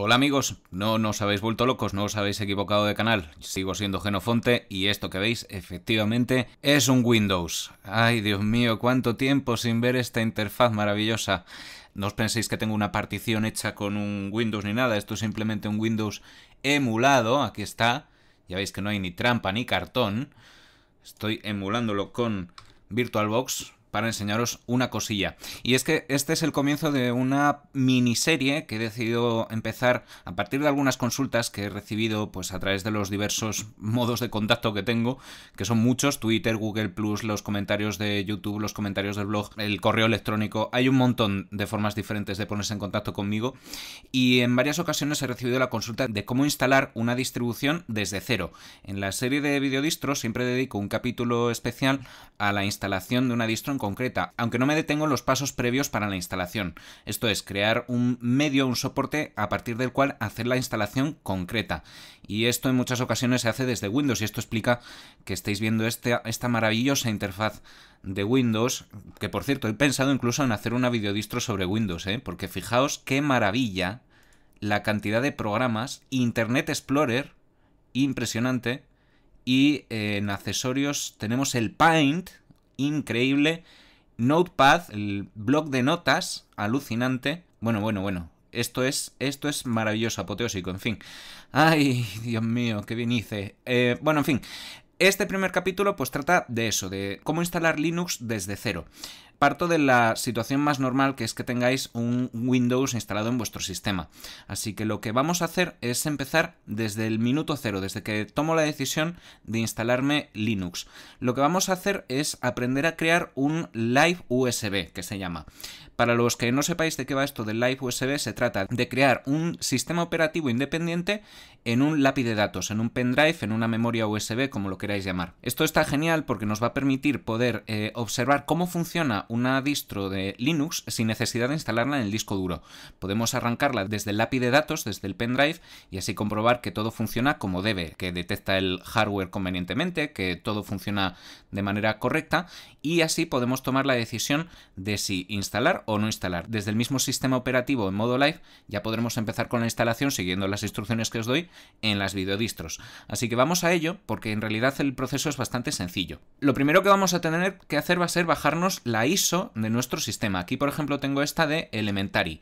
Hola amigos, no, nos os habéis vuelto locos, no os habéis equivocado de canal, sigo siendo Genofonte y esto que veis efectivamente es un Windows. Ay Dios mío, cuánto tiempo sin ver esta interfaz maravillosa. No os penséis que tengo una partición hecha con un Windows ni nada, esto es simplemente un Windows emulado, aquí está, ya veis que no hay ni trampa ni cartón. Estoy emulándolo con VirtualBox, para enseñaros una cosilla. Y es que este es el comienzo de una miniserie que he decidido empezar a partir de algunas consultas que he recibido pues, a través de los diversos modos de contacto que tengo, que son muchos, Twitter, Google ⁇ Plus los comentarios de YouTube, los comentarios del blog, el correo electrónico. Hay un montón de formas diferentes de ponerse en contacto conmigo. Y en varias ocasiones he recibido la consulta de cómo instalar una distribución desde cero. En la serie de videodistros siempre dedico un capítulo especial a la instalación de una distro en concreta, aunque no me detengo en los pasos previos para la instalación, esto es, crear un medio, un soporte a partir del cual hacer la instalación concreta. Y esto en muchas ocasiones se hace desde Windows y esto explica que estáis viendo este, esta, maravillosa interfaz de Windows, que por cierto he pensado incluso en hacer una videodistro sobre Windows, ¿eh? porque fijaos qué maravilla la cantidad de programas, Internet Explorer, impresionante, y eh, en accesorios tenemos el Paint, increíble. Notepad, el blog de notas, alucinante. Bueno, bueno, bueno. Esto es, esto es maravilloso, apoteósico, en fin. Ay, Dios mío, qué bien hice. Eh, bueno, en fin. Este primer capítulo pues trata de eso, de cómo instalar Linux desde cero. Parto de la situación más normal que es que tengáis un Windows instalado en vuestro sistema. Así que lo que vamos a hacer es empezar desde el minuto cero, desde que tomo la decisión de instalarme Linux. Lo que vamos a hacer es aprender a crear un Live USB, que se llama. Para los que no sepáis de qué va esto del Live USB, se trata de crear un sistema operativo independiente en un lápiz de datos, en un pendrive, en una memoria USB, como lo queráis llamar. Esto está genial porque nos va a permitir poder eh, observar cómo funciona una distro de Linux sin necesidad de instalarla en el disco duro. Podemos arrancarla desde el lápiz de datos, desde el pendrive, y así comprobar que todo funciona como debe, que detecta el hardware convenientemente, que todo funciona de manera correcta, y así podemos tomar la decisión de si instalar o no instalar. Desde el mismo sistema operativo en modo live ya podremos empezar con la instalación siguiendo las instrucciones que os doy en las videodistros. Así que vamos a ello porque en realidad el proceso es bastante sencillo. Lo primero que vamos a tener que hacer va a ser bajarnos la ISO de nuestro sistema. Aquí, por ejemplo, tengo esta de Elementary.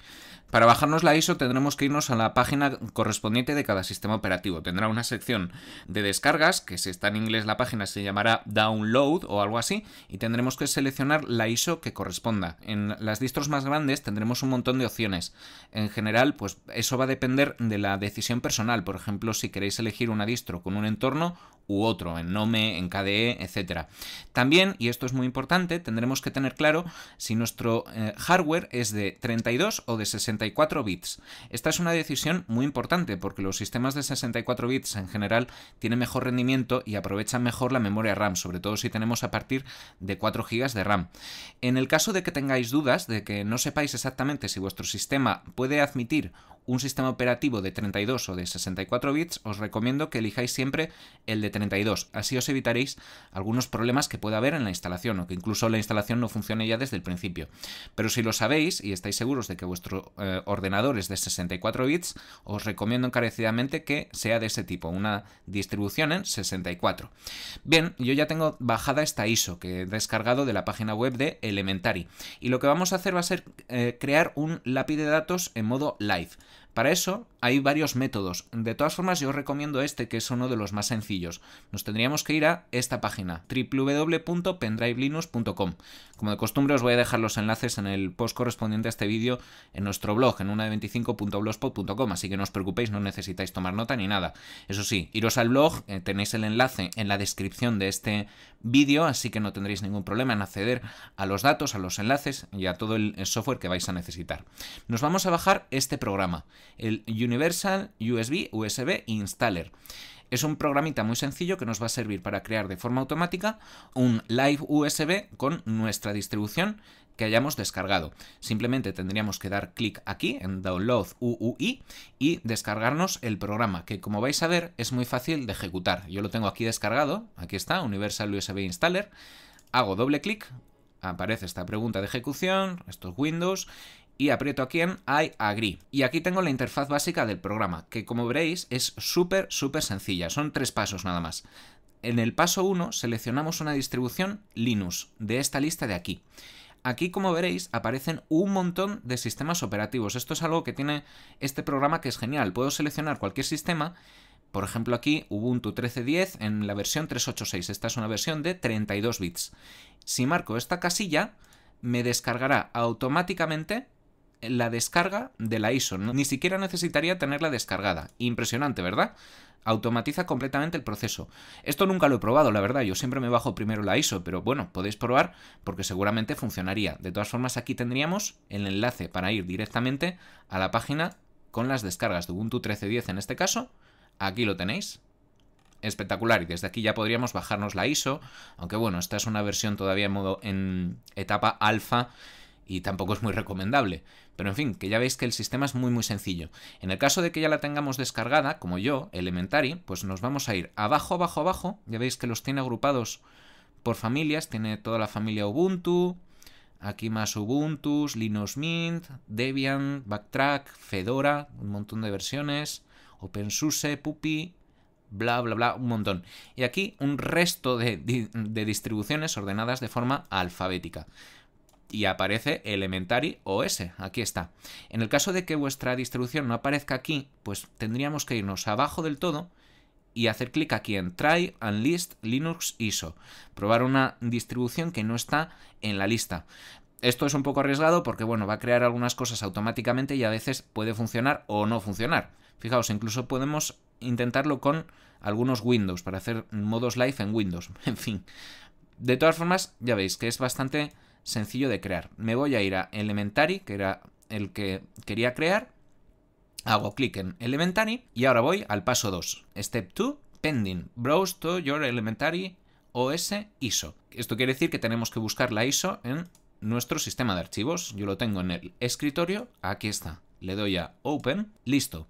Para bajarnos la ISO tendremos que irnos a la página correspondiente de cada sistema operativo. Tendrá una sección de descargas, que si está en inglés la página se llamará Download o algo así, y tendremos que seleccionar la ISO que corresponda. En las distros más grandes tendremos un montón de opciones. En general, pues eso va a depender de la decisión personal. Por ejemplo, si queréis elegir una distro con un entorno u otro, en Nome, en KDE, etc. También, y esto es muy importante, tendremos que tener claro si nuestro eh, hardware es de 32 o de 64 bits. Esta es una decisión muy importante porque los sistemas de 64 bits en general tienen mejor rendimiento y aprovechan mejor la memoria RAM, sobre todo si tenemos a partir de 4 GB de RAM. En el caso de que tengáis dudas, de que no sepáis exactamente si vuestro sistema puede admitir un sistema operativo de 32 o de 64 bits, os recomiendo que elijáis siempre el de 32. Así os evitaréis algunos problemas que pueda haber en la instalación o que incluso la instalación no funcione ya desde el principio. Pero si lo sabéis y estáis seguros de que vuestro eh, ordenador es de 64 bits, os recomiendo encarecidamente que sea de ese tipo, una distribución en 64. Bien, yo ya tengo bajada esta ISO que he descargado de la página web de Elementary. Y lo que vamos a hacer va a ser eh, crear un lápiz de datos en modo live. Para eso hay varios métodos. De todas formas, yo os recomiendo este, que es uno de los más sencillos. Nos tendríamos que ir a esta página, www.pendrivelinux.com. Como de costumbre, os voy a dejar los enlaces en el post correspondiente a este vídeo en nuestro blog, en una de 25.blogspot.com, así que no os preocupéis, no necesitáis tomar nota ni nada. Eso sí, iros al blog, eh, tenéis el enlace en la descripción de este vídeo, así que no tendréis ningún problema en acceder a los datos, a los enlaces y a todo el software que vais a necesitar. Nos vamos a bajar este programa, el Universal Universal USB USB Installer. Es un programita muy sencillo que nos va a servir para crear de forma automática un live USB con nuestra distribución que hayamos descargado. Simplemente tendríamos que dar clic aquí en Download UUI y descargarnos el programa, que como vais a ver es muy fácil de ejecutar. Yo lo tengo aquí descargado, aquí está, Universal USB Installer, hago doble clic, aparece esta pregunta de ejecución, estos Windows, y aprieto aquí en I agree. Y aquí tengo la interfaz básica del programa, que como veréis es súper, súper sencilla. Son tres pasos nada más. En el paso 1 seleccionamos una distribución Linux de esta lista de aquí. Aquí, como veréis, aparecen un montón de sistemas operativos. Esto es algo que tiene este programa que es genial. Puedo seleccionar cualquier sistema por ejemplo, aquí Ubuntu 13.10 en la versión 3.8.6. Esta es una versión de 32 bits. Si marco esta casilla, me descargará automáticamente la descarga de la ISO. Ni siquiera necesitaría tenerla descargada. Impresionante, ¿verdad? Automatiza completamente el proceso. Esto nunca lo he probado, la verdad. Yo siempre me bajo primero la ISO, pero bueno, podéis probar porque seguramente funcionaría. De todas formas, aquí tendríamos el enlace para ir directamente a la página con las descargas de Ubuntu 13.10 en este caso. Aquí lo tenéis, espectacular y desde aquí ya podríamos bajarnos la ISO, aunque bueno, esta es una versión todavía en modo en etapa alfa y tampoco es muy recomendable. Pero en fin, que ya veis que el sistema es muy muy sencillo. En el caso de que ya la tengamos descargada, como yo, Elementary, pues nos vamos a ir abajo, abajo, abajo. Ya veis que los tiene agrupados por familias. Tiene toda la familia Ubuntu, aquí más Ubuntu, Linux Mint, Debian, Backtrack, Fedora, un montón de versiones, OpenSUSE, Puppy, bla, bla, bla, un montón. Y aquí un resto de, de distribuciones ordenadas de forma alfabética y aparece Elementary OS. Aquí está. En el caso de que vuestra distribución no aparezca aquí, pues tendríamos que irnos abajo del todo y hacer clic aquí en Try and List Linux ISO. Probar una distribución que no está en la lista. Esto es un poco arriesgado porque, bueno, va a crear algunas cosas automáticamente y a veces puede funcionar o no funcionar. Fijaos, incluso podemos intentarlo con algunos Windows para hacer modos live en Windows. En fin. De todas formas, ya veis que es bastante sencillo de crear. Me voy a ir a Elementary, que era el que quería crear. Hago clic en Elementary y ahora voy al paso 2. Step 2, Pending. Browse to your Elementary OS ISO. Esto quiere decir que tenemos que buscar la ISO en nuestro sistema de archivos. Yo lo tengo en el escritorio. Aquí está. Le doy a Open. Listo.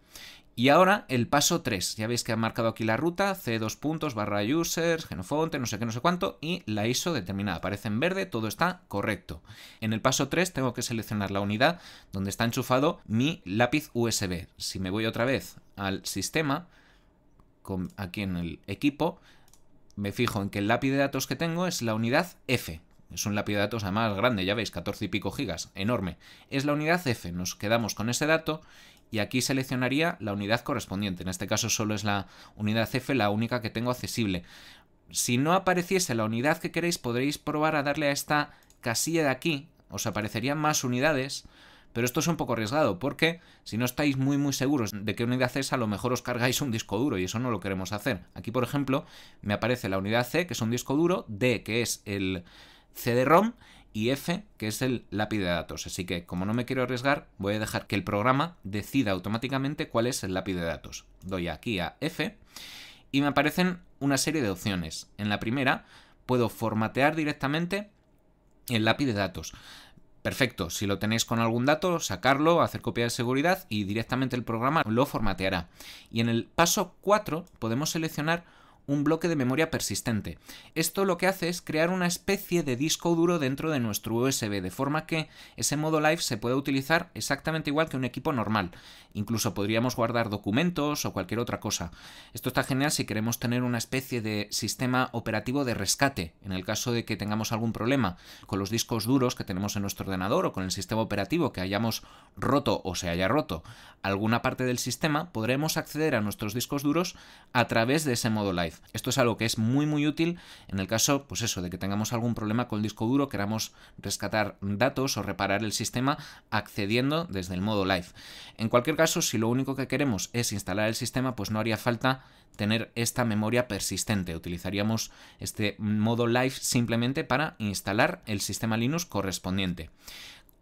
Y ahora el paso 3. Ya veis que ha marcado aquí la ruta, C 2 puntos, barra users, genofonte, no sé qué, no sé cuánto, y la ISO determinada. Aparece en verde, todo está correcto. En el paso 3 tengo que seleccionar la unidad donde está enchufado mi lápiz USB. Si me voy otra vez al sistema, con, aquí en el equipo, me fijo en que el lápiz de datos que tengo es la unidad F, es un datos además grande, ya veis, 14 y pico gigas, enorme. Es la unidad F, nos quedamos con ese dato y aquí seleccionaría la unidad correspondiente. En este caso solo es la unidad F, la única que tengo accesible. Si no apareciese la unidad que queréis, podréis probar a darle a esta casilla de aquí. Os aparecerían más unidades, pero esto es un poco arriesgado porque si no estáis muy muy seguros de qué unidad es, a lo mejor os cargáis un disco duro y eso no lo queremos hacer. Aquí, por ejemplo, me aparece la unidad C, que es un disco duro, D, que es el CD-ROM y F, que es el lápiz de datos. Así que, como no me quiero arriesgar, voy a dejar que el programa decida automáticamente cuál es el lápiz de datos. Doy aquí a F y me aparecen una serie de opciones. En la primera, puedo formatear directamente el lápiz de datos. Perfecto, si lo tenéis con algún dato, sacarlo, hacer copia de seguridad y directamente el programa lo formateará. Y en el paso 4 podemos seleccionar un bloque de memoria persistente. Esto lo que hace es crear una especie de disco duro dentro de nuestro USB, de forma que ese modo live se pueda utilizar exactamente igual que un equipo normal. Incluso podríamos guardar documentos o cualquier otra cosa. Esto está genial si queremos tener una especie de sistema operativo de rescate, en el caso de que tengamos algún problema con los discos duros que tenemos en nuestro ordenador o con el sistema operativo que hayamos roto o se haya roto alguna parte del sistema, podremos acceder a nuestros discos duros a través de ese modo live. Esto es algo que es muy muy útil en el caso, pues eso, de que tengamos algún problema con el disco duro, queramos rescatar datos o reparar el sistema accediendo desde el modo live. En cualquier caso, si lo único que queremos es instalar el sistema, pues no haría falta tener esta memoria persistente. Utilizaríamos este modo live simplemente para instalar el sistema Linux correspondiente.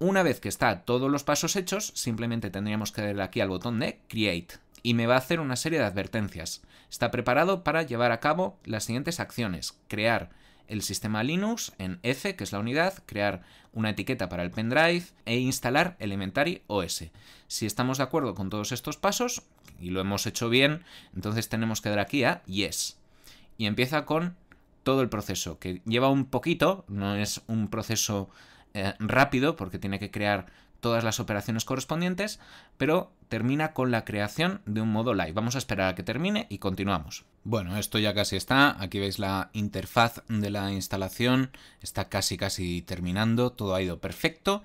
Una vez que está todos los pasos hechos, simplemente tendríamos que darle aquí al botón de Create y me va a hacer una serie de advertencias. Está preparado para llevar a cabo las siguientes acciones. Crear el sistema Linux en F, que es la unidad, crear una etiqueta para el pendrive e instalar Elementary OS. Si estamos de acuerdo con todos estos pasos y lo hemos hecho bien, entonces tenemos que dar aquí a Yes. Y empieza con todo el proceso, que lleva un poquito, no es un proceso eh, rápido porque tiene que crear todas las operaciones correspondientes, pero termina con la creación de un modo live. Vamos a esperar a que termine y continuamos. Bueno, esto ya casi está. Aquí veis la interfaz de la instalación. Está casi casi terminando. Todo ha ido perfecto.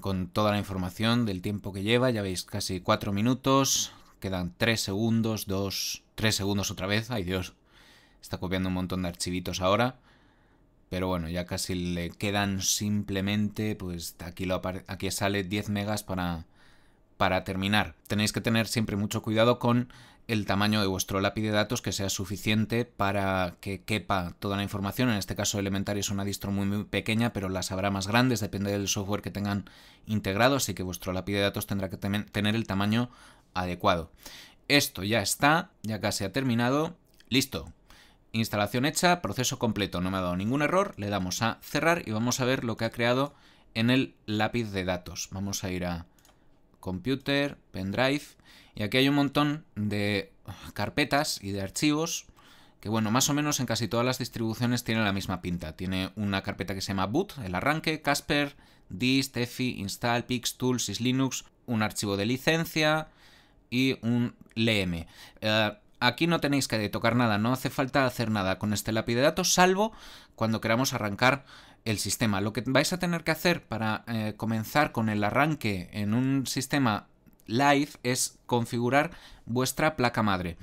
Con toda la información del tiempo que lleva. Ya veis casi 4 minutos. Quedan 3 segundos, 2, 3 segundos otra vez. Ay Dios. Está copiando un montón de archivitos ahora. Pero bueno, ya casi le quedan simplemente, pues aquí, lo aquí sale 10 megas para, para terminar. Tenéis que tener siempre mucho cuidado con el tamaño de vuestro lápiz de datos que sea suficiente para que quepa toda la información. En este caso Elementary es una distro muy, muy, pequeña, pero las habrá más grandes, depende del software que tengan integrado, así que vuestro lápiz de datos tendrá que tener el tamaño adecuado. Esto ya está, ya casi ha terminado. Listo, Instalación hecha, proceso completo, no me ha dado ningún error. Le damos a cerrar y vamos a ver lo que ha creado en el lápiz de datos. Vamos a ir a computer, pendrive y aquí hay un montón de carpetas y de archivos que bueno, más o menos en casi todas las distribuciones tienen la misma pinta. Tiene una carpeta que se llama boot, el arranque, Casper, dist, EFI, install, pix, tools, linux, un archivo de licencia y un lm. Eh, aquí no tenéis que tocar nada, no hace falta hacer nada con este lápiz de datos, salvo cuando queramos arrancar el sistema. Lo que vais a tener que hacer para eh, comenzar con el arranque en un sistema live es configurar vuestra placa madre.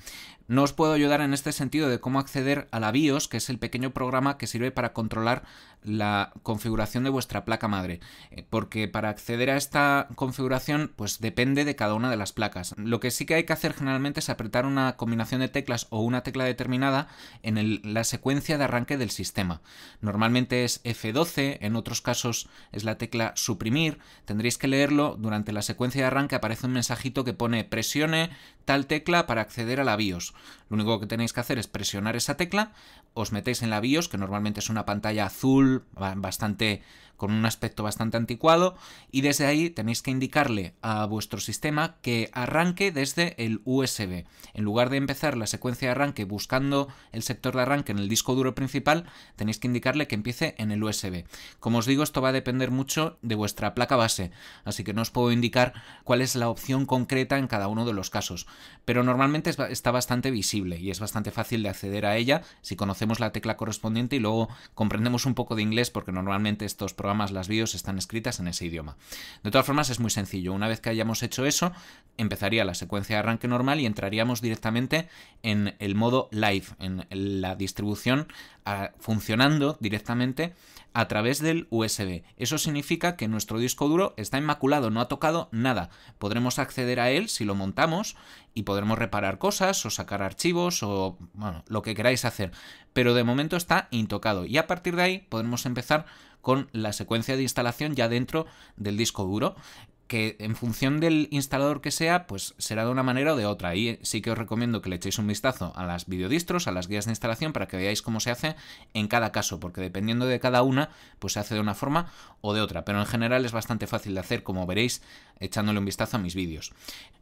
No os puedo ayudar en este sentido de cómo acceder a la BIOS, que es el pequeño programa que sirve para controlar la configuración de vuestra placa madre, eh, porque para acceder a esta configuración pues depende de cada una de las placas. Lo que sí que hay que hacer generalmente es apretar una combinación de teclas o una tecla determinada en la secuencia de arranque del sistema. Normalmente es F12, en otros casos es la tecla suprimir. Tendréis que leerlo durante la secuencia de arranque aparece un mensajito que pone presione tal tecla para acceder a la BIOS. Lo único que tenéis que hacer es presionar esa tecla, os metéis en la BIOS, que normalmente es una pantalla azul, bastante con un aspecto bastante anticuado y desde ahí tenéis que indicarle a vuestro sistema que arranque desde el USB. En lugar de empezar la secuencia de arranque buscando el sector de arranque en el disco duro principal, tenéis que indicarle que empiece en el USB. Como os digo, esto va a depender mucho de vuestra placa base, así que no os puedo indicar cuál es la opción concreta en cada uno de los casos, pero normalmente está bastante visible y es bastante fácil de acceder a ella si conocemos la tecla correspondiente y luego comprendemos un poco de inglés porque normalmente estos programas, las vídeos están escritas en ese idioma. De todas formas, es muy sencillo. Una vez que hayamos hecho eso, empezaría la secuencia de arranque normal y entraríamos directamente en el modo live, en la distribución ah, funcionando directamente a través del USB. Eso significa que nuestro disco duro está inmaculado, no ha tocado nada. Podremos acceder a él si lo montamos y podremos reparar cosas o sacar archivos o lo que queráis hacer. Pero de momento está intocado y a partir de ahí podremos empezar con la secuencia de instalación ya dentro del disco duro que en función del instalador que sea, pues será de una manera o de otra. Y sí que os recomiendo que le echéis un vistazo a las videodistros, a las guías de instalación, para que veáis cómo se hace en cada caso, porque dependiendo de cada una, pues se hace de una forma o de otra. Pero en general es bastante fácil de hacer, como veréis echándole un vistazo a mis vídeos.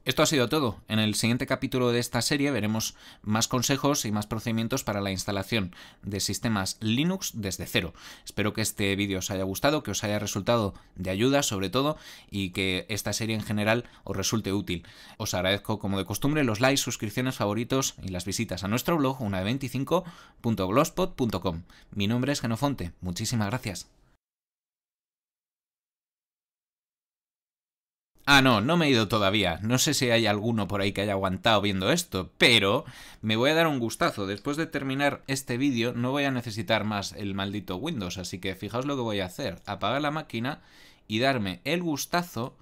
Esto ha sido todo. En el siguiente capítulo de esta serie veremos más consejos y más procedimientos para la instalación de sistemas Linux desde cero. Espero que este vídeo os haya gustado, que os haya resultado de ayuda sobre todo y que esta serie en general os resulte útil. Os agradezco como de costumbre los likes, suscripciones, favoritos y las visitas a nuestro blog una de 25.blogspot.com. Mi nombre es Genofonte, muchísimas gracias. Ah, no, no me he ido todavía. No sé si hay alguno por ahí que haya aguantado viendo esto, pero me voy a dar un gustazo. Después de terminar este vídeo no voy a necesitar más el maldito Windows, así que fijaos lo que voy a hacer. Apagar la máquina y darme el gustazo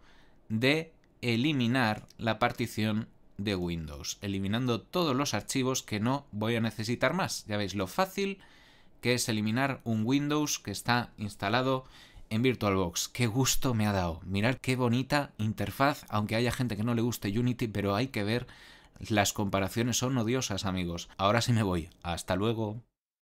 de eliminar la partición de Windows, eliminando todos los archivos que no voy a necesitar más. Ya veis lo fácil que es eliminar un Windows que está instalado en VirtualBox. Qué gusto me ha dado. Mirad qué bonita interfaz, aunque haya gente que no le guste Unity, pero hay que ver las comparaciones son odiosas, amigos. Ahora sí me voy. Hasta luego.